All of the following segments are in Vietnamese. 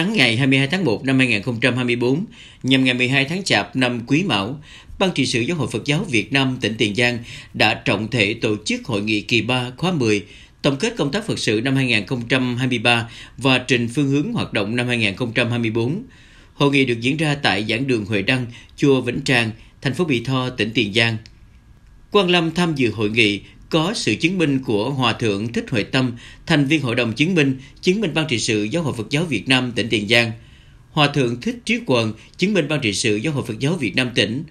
Sáng ngày 22 tháng 1 năm 2024, nhằm ngày 12 tháng Chạp năm Quý Mão, Ban trị sự Giáo hội Phật giáo Việt Nam tỉnh Tiền Giang đã trọng thể tổ chức hội nghị kỳ 3 khóa 10 tổng kết công tác Phật sự năm 2023 và trình phương hướng hoạt động năm 2024. Hội nghị được diễn ra tại giảng đường Huệ Đăng, chùa Vĩnh Trang, thành phố Mỹ Tho, tỉnh Tiền Giang. Quang Lâm tham dự hội nghị có sự chứng minh của Hòa Thượng Thích Huệ Tâm, thành viên Hội đồng Chứng minh, chứng minh Ban trị sự Giáo hội Phật giáo Việt Nam tỉnh Tiền Giang, Hòa Thượng Thích Trí Quần, chứng minh Ban trị sự Giáo hội Phật giáo Việt Nam tỉnh,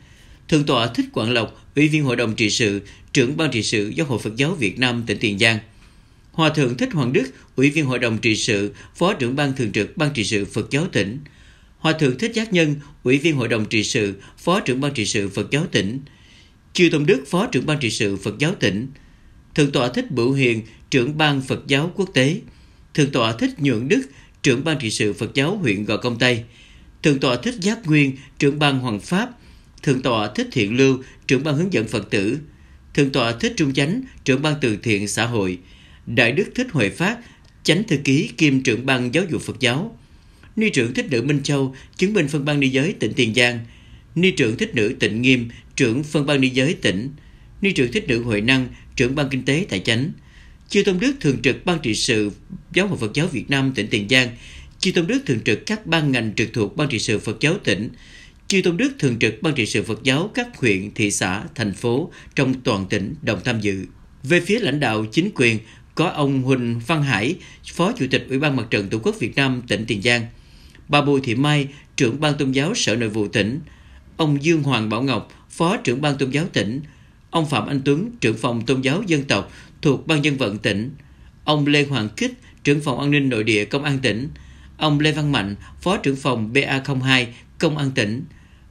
Thượng tọa Thích Quảng Lộc, Ủy viên Hội đồng trị sự, trưởng Ban trị sự Giáo hội Phật giáo Việt Nam tỉnh Tiền Giang, Hòa Thượng Thích Hoàng Đức, Ủy viên Hội đồng trị sự, Phó trưởng Ban thường trực Ban trị sự Phật giáo tỉnh, Hòa Thượng Thích Giác Nhân, Ủy viên Hội đồng trị sự, Phó trưởng Ban trị sự Phật giáo tỉnh, Chư Tông Đức, Phó trưởng Ban trị sự Phật giáo tỉnh, Thượng tọa thích Bửu Hiền, trưởng ban Phật giáo quốc tế. Thượng tọa thích Nhượng Đức, trưởng ban trị sự Phật giáo huyện Gò Công Tây. Thượng tọa thích Giáp Nguyên, trưởng ban Hoàng Pháp. Thượng tọa thích Thiện Lưu, trưởng ban hướng dẫn Phật tử. Thượng tọa thích Trung Chánh, trưởng ban từ thiện xã hội. Đại đức thích Huệ Phát, chánh thư ký kiêm trưởng ban giáo dục Phật giáo. Ni trưởng thích nữ Minh Châu, chứng minh phân ban ni giới tỉnh Tiền Giang. Ni trưởng thích nữ Tịnh Nghiêm, trưởng phân ban ni giới tỉnh ni trưởng thích nữ Huệ Năng, trưởng ban kinh tế tài chánh. Chư Tôn Đức thường trực ban trị sự Giáo hội Phật giáo Việt Nam tỉnh Tiền Giang. Chư Tôn Đức thường trực các ban ngành trực thuộc ban trị sự Phật giáo tỉnh. Chư Tôn Đức thường trực ban trị sự Phật giáo các huyện, thị xã, thành phố trong toàn tỉnh đồng tham dự. Về phía lãnh đạo chính quyền, có ông Huỳnh Văn Hải, Phó Chủ tịch Ủy ban Mặt trận Tổ quốc Việt Nam tỉnh Tiền Giang, bà Bùi Thị Mai, trưởng ban tôn giáo Sở Nội vụ tỉnh, ông Dương Hoàng Bảo Ngọc, Phó trưởng ban tôn giáo tỉnh, ông Phạm Anh Tuấn, trưởng phòng tôn giáo dân tộc thuộc Ban dân vận tỉnh, ông Lê Hoàng Kích, trưởng phòng an ninh nội địa Công an tỉnh, ông Lê Văn Mạnh, phó trưởng phòng BA02 Công an tỉnh,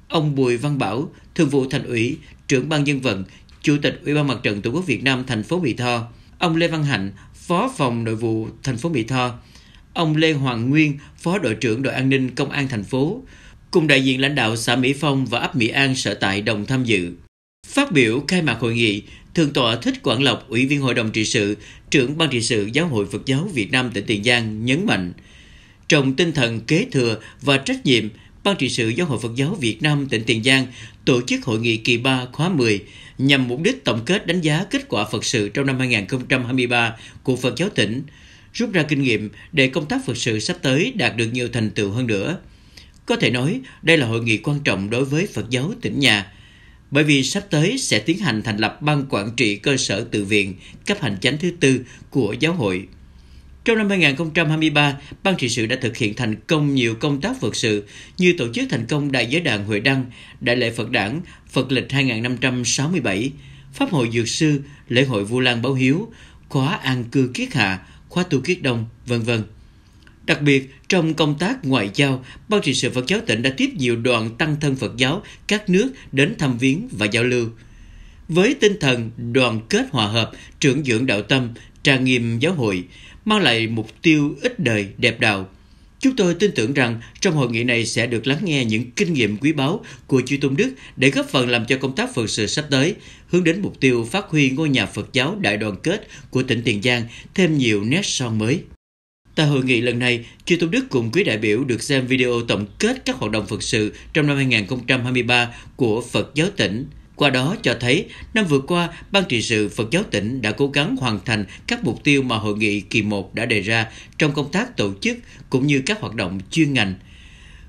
ông Bùi Văn Bảo, thường vụ thành ủy, trưởng ban dân vận, chủ tịch Ủy ban Mặt trận Tổ quốc Việt Nam thành phố Mỹ Tho, ông Lê Văn Hạnh, phó phòng nội vụ thành phố Mỹ Tho, ông Lê Hoàng Nguyên, phó đội trưởng đội an ninh Công an thành phố, cùng đại diện lãnh đạo xã Mỹ Phong và ấp Mỹ An sở tại đồng tham dự. Phát biểu khai mạc hội nghị, Thượng tọa Thích Quảng Lộc, Ủy viên Hội đồng trị sự, trưởng Ban trị sự Giáo hội Phật giáo Việt Nam tỉnh Tiền Giang nhấn mạnh, trong tinh thần kế thừa và trách nhiệm, Ban trị sự Giáo hội Phật giáo Việt Nam tỉnh Tiền Giang tổ chức hội nghị kỳ 3 khóa 10 nhằm mục đích tổng kết đánh giá kết quả Phật sự trong năm 2023 của Phật giáo tỉnh, rút ra kinh nghiệm để công tác Phật sự sắp tới đạt được nhiều thành tựu hơn nữa. Có thể nói, đây là hội nghị quan trọng đối với Phật giáo tỉnh nhà, bởi vì sắp tới sẽ tiến hành thành lập ban quản trị cơ sở tự viện cấp hành chánh thứ tư của giáo hội. Trong năm 2023, Ban trị sự đã thực hiện thành công nhiều công tác Phật sự như tổ chức thành công Đại giới đàn Huệ Đăng, Đại lễ Phật đảng, Phật lịch 2567, Pháp hội Dược sư, Lễ hội Vu Lan Báo Hiếu, khóa An cư Kiết Hạ, khóa Tu Kiết Đông, vân vân. Đặc biệt, trong công tác ngoại giao, Ban trị sự Phật giáo tỉnh đã tiếp nhiều đoàn tăng thân Phật giáo các nước đến thăm viếng và giao lưu. Với tinh thần đoàn kết hòa hợp, trưởng dưỡng đạo tâm, trang nghiêm giáo hội, mang lại mục tiêu ích đời, đẹp đạo. Chúng tôi tin tưởng rằng trong hội nghị này sẽ được lắng nghe những kinh nghiệm quý báu của chư Tôn Đức để góp phần làm cho công tác Phật sự sắp tới, hướng đến mục tiêu phát huy ngôi nhà Phật giáo đại đoàn kết của tỉnh Tiền Giang thêm nhiều nét son mới. Tại hội nghị lần này, Chư Tôn Đức cùng quý đại biểu được xem video tổng kết các hoạt động Phật sự trong năm 2023 của Phật giáo tỉnh. Qua đó cho thấy, năm vừa qua, Ban trị sự Phật giáo tỉnh đã cố gắng hoàn thành các mục tiêu mà hội nghị kỳ 1 đã đề ra trong công tác tổ chức cũng như các hoạt động chuyên ngành.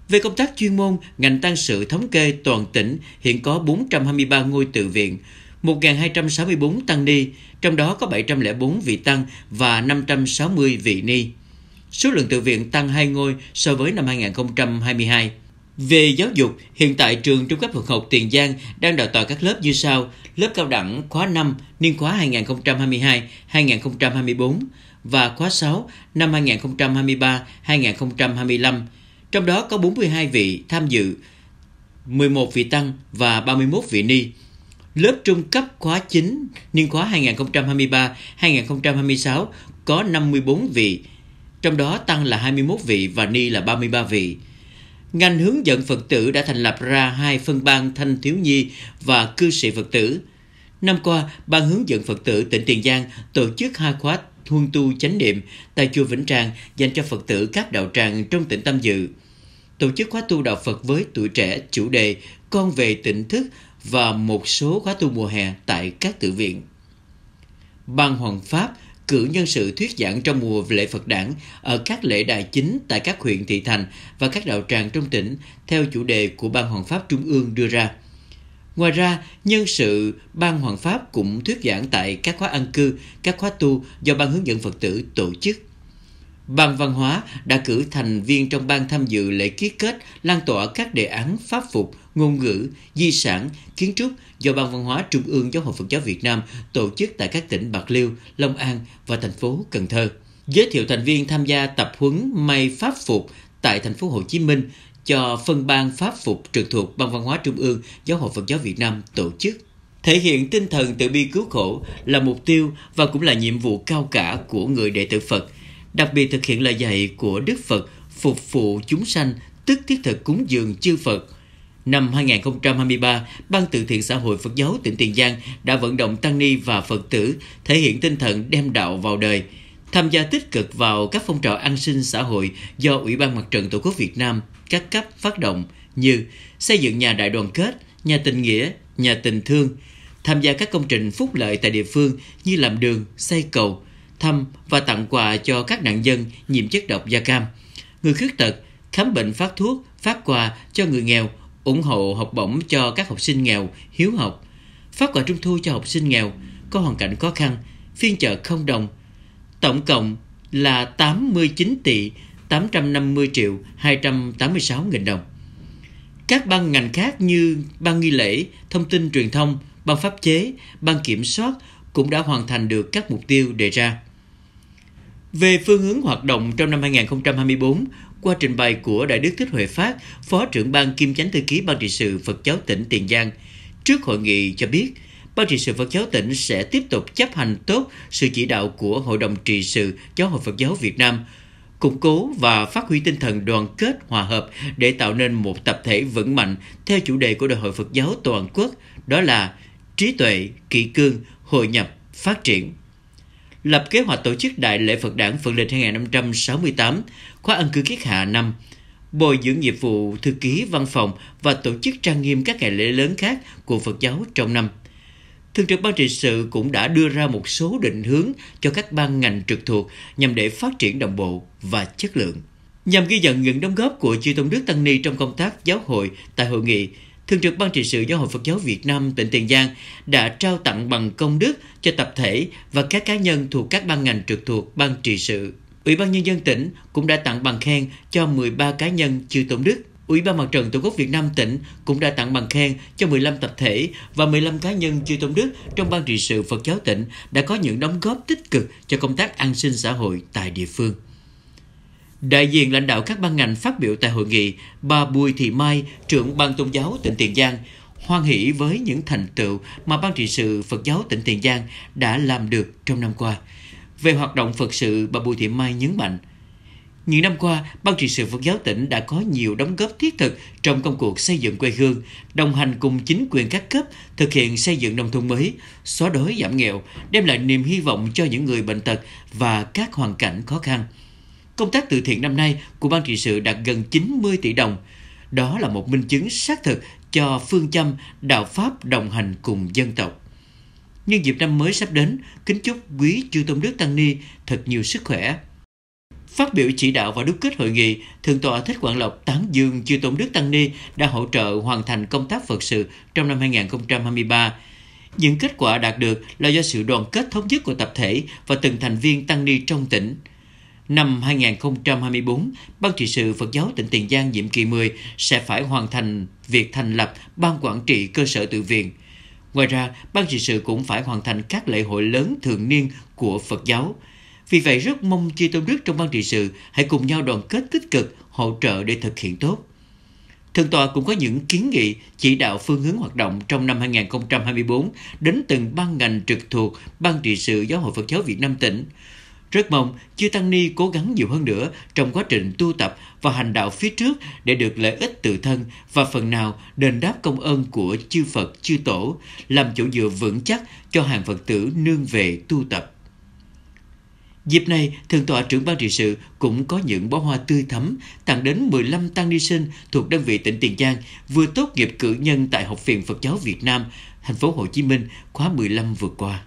Về công tác chuyên môn, ngành tăng sự thống kê toàn tỉnh hiện có 423 ngôi tự viện, 1.264 tăng ni, trong đó có 704 vị tăng và 560 vị ni số lượng tự viện tăng 2 ngôi so với năm 2022. Về giáo dục, hiện tại trường Trung cấp Phật học Tiền Giang đang đào tạo các lớp như sau: lớp cao đẳng khóa 5 niên khóa 2022-2024 và khóa 6 năm 2023-2025. Trong đó có 42 vị tham dự, 11 vị tăng và 31 vị ni. Lớp trung cấp khóa 9 niên khóa 2023-2026 có 54 vị trong đó Tăng là 21 vị và Ni là 33 vị. Ngành hướng dẫn Phật tử đã thành lập ra hai phân ban thanh thiếu nhi và cư sĩ Phật tử. Năm qua, Ban hướng dẫn Phật tử tỉnh Tiền Giang tổ chức hai khóa huân tu chánh niệm tại chùa Vĩnh trang dành cho Phật tử các đạo tràng trong tỉnh Tam Dự. Tổ chức khóa tu đạo Phật với tuổi trẻ chủ đề Con về tỉnh thức và một số khóa tu mùa hè tại các tự viện. Ban Hoàng Pháp – cử nhân sự thuyết giảng trong mùa lễ Phật đản ở các lễ đài chính tại các huyện thị thành và các đạo tràng trong tỉnh theo chủ đề của Ban Hoàng Pháp Trung ương đưa ra. Ngoài ra, nhân sự Ban Hoàng Pháp cũng thuyết giảng tại các khóa ăn cư, các khóa tu do Ban Hướng dẫn Phật tử tổ chức. Ban Văn hóa đã cử thành viên trong ban tham dự lễ ký kết lan tỏa các đề án pháp phục ngôn ngữ, di sản, kiến trúc do Ban Văn hóa Trung ương Giáo hội Phật giáo Việt Nam tổ chức tại các tỉnh Bạc Liêu, Long An và thành phố Cần Thơ. Giới thiệu thành viên tham gia tập huấn may pháp phục tại thành phố Hồ Chí Minh cho phân ban pháp phục trực thuộc Ban Văn hóa Trung ương Giáo hội Phật giáo Việt Nam tổ chức. Thể hiện tinh thần tự bi cứu khổ là mục tiêu và cũng là nhiệm vụ cao cả của người đệ tử Phật, đặc biệt thực hiện lời dạy của Đức Phật phục vụ chúng sanh, tức thiết thực cúng dường chư Phật Năm 2023, Ban từ thiện xã hội Phật giáo tỉnh Tiền Giang đã vận động tăng ni và Phật tử thể hiện tinh thần đem đạo vào đời, tham gia tích cực vào các phong trào an sinh xã hội do Ủy ban Mặt trận Tổ quốc Việt Nam các cấp phát động như xây dựng nhà đại đoàn kết, nhà tình nghĩa, nhà tình thương, tham gia các công trình phúc lợi tại địa phương như làm đường, xây cầu, thăm và tặng quà cho các nạn dân nhiễm chất độc da cam, người khuyết tật, khám bệnh phát thuốc, phát quà cho người nghèo, ủng hộ học bổng cho các học sinh nghèo, hiếu học, phát quà trung thu cho học sinh nghèo, có hoàn cảnh khó khăn, phiên chợ không đồng. Tổng cộng là 89 tỷ 850 triệu 286 nghìn đồng. Các ban ngành khác như ban nghi lễ, thông tin truyền thông, ban pháp chế, ban kiểm soát cũng đã hoàn thành được các mục tiêu đề ra. Về phương hướng hoạt động trong năm 2024, qua trình bày của Đại đức Thích Huệ Phát, Phó trưởng ban kim chánh thư ký Ban trị sự Phật giáo tỉnh Tiền Giang, trước hội nghị cho biết, Ban trị sự Phật giáo tỉnh sẽ tiếp tục chấp hành tốt sự chỉ đạo của Hội đồng trị sự Giáo hội Phật giáo Việt Nam, củng cố và phát huy tinh thần đoàn kết hòa hợp để tạo nên một tập thể vững mạnh theo chủ đề của Đại hội Phật giáo toàn quốc, đó là trí tuệ, kỳ cương, hội nhập, phát triển lập kế hoạch tổ chức Đại lễ Phật đản Phật lịch 2568, khóa ân cư kiết hạ năm, bồi dưỡng nghiệp vụ thư ký văn phòng và tổ chức trang nghiêm các ngày lễ lớn khác của Phật giáo trong năm. Thường trực Ban trị sự cũng đã đưa ra một số định hướng cho các ban ngành trực thuộc nhằm để phát triển đồng bộ và chất lượng. Nhằm ghi nhận những đóng góp của Chư Tôn Đức Tăng Ni trong công tác giáo hội tại hội nghị, Thường trực Ban trị sự Giáo hội Phật giáo Việt Nam tỉnh Tiền Giang đã trao tặng bằng công đức cho tập thể và các cá nhân thuộc các ban ngành trực thuộc Ban trị sự. Ủy ban Nhân dân tỉnh cũng đã tặng bằng khen cho 13 cá nhân chưa tổn đức. Ủy ban Mặt trận Tổ quốc Việt Nam tỉnh cũng đã tặng bằng khen cho 15 tập thể và 15 cá nhân chưa tôn đức trong ban trị sự Phật giáo tỉnh đã có những đóng góp tích cực cho công tác an sinh xã hội tại địa phương. Đại diện lãnh đạo các ban ngành phát biểu tại hội nghị, bà Bùi Thị Mai, trưởng ban tôn giáo tỉnh Tiền Giang, hoan hỷ với những thành tựu mà Ban trị sự Phật giáo tỉnh Tiền Giang đã làm được trong năm qua. Về hoạt động Phật sự, bà Bùi Thị Mai nhấn mạnh, những năm qua, Ban trị sự Phật giáo tỉnh đã có nhiều đóng góp thiết thực trong công cuộc xây dựng quê hương, đồng hành cùng chính quyền các cấp thực hiện xây dựng nông thôn mới, xóa đói giảm nghèo, đem lại niềm hy vọng cho những người bệnh tật và các hoàn cảnh khó khăn. Công tác từ thiện năm nay của ban trị sự đạt gần 90 tỷ đồng. Đó là một minh chứng xác thực cho phương châm đạo Pháp đồng hành cùng dân tộc. Nhân dịp năm mới sắp đến, kính chúc quý chư Tôn Đức Tăng Ni thật nhiều sức khỏe. Phát biểu chỉ đạo và đúc kết hội nghị, Thượng tọa Thích Quảng Lộc tán dương chư Tôn Đức Tăng Ni đã hỗ trợ hoàn thành công tác Phật sự trong năm 2023. Những kết quả đạt được là do sự đoàn kết thống nhất của tập thể và từng thành viên Tăng Ni trong tỉnh – Năm 2024, Ban trị sự Phật giáo tỉnh Tiền Giang nhiệm kỳ 10 sẽ phải hoàn thành việc thành lập Ban quản trị cơ sở tự viện. Ngoài ra, Ban trị sự cũng phải hoàn thành các lễ hội lớn thường niên của Phật giáo. Vì vậy, rất mong chi Tôn Đức trong Ban trị sự hãy cùng nhau đoàn kết tích cực, hỗ trợ để thực hiện tốt. Thượng tọa cũng có những kiến nghị chỉ đạo phương hướng hoạt động trong năm 2024 đến từng ban ngành trực thuộc Ban trị sự Giáo hội Phật giáo Việt Nam tỉnh. Rất mong chư Tăng Ni cố gắng nhiều hơn nữa trong quá trình tu tập và hành đạo phía trước để được lợi ích tự thân và phần nào đền đáp công ơn của chư Phật, chư Tổ, làm chỗ dựa vững chắc cho hàng Phật tử nương về tu tập. Dịp này, Thượng tọa trưởng ban trị sự cũng có những bó hoa tươi thắm tặng đến 15 tăng ni sinh thuộc đơn vị tỉnh Tiền Giang vừa tốt nghiệp cử nhân tại Học viện Phật giáo Việt Nam, thành phố Hồ Chí Minh khóa 15 vừa qua.